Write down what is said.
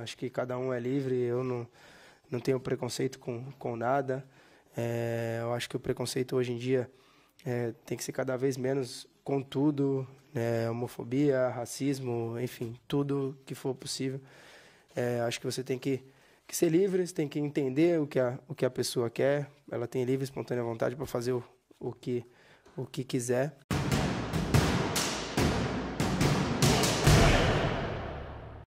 Acho que cada um é livre, eu não, não tenho preconceito com, com nada. É, eu acho que o preconceito hoje em dia é, tem que ser cada vez menos com tudo, né? homofobia, racismo, enfim, tudo que for possível. É, acho que você tem que, que, ser livre, você tem que entender o que a, o que a pessoa quer, ela tem livre, espontânea vontade para fazer o, o, que, o que quiser.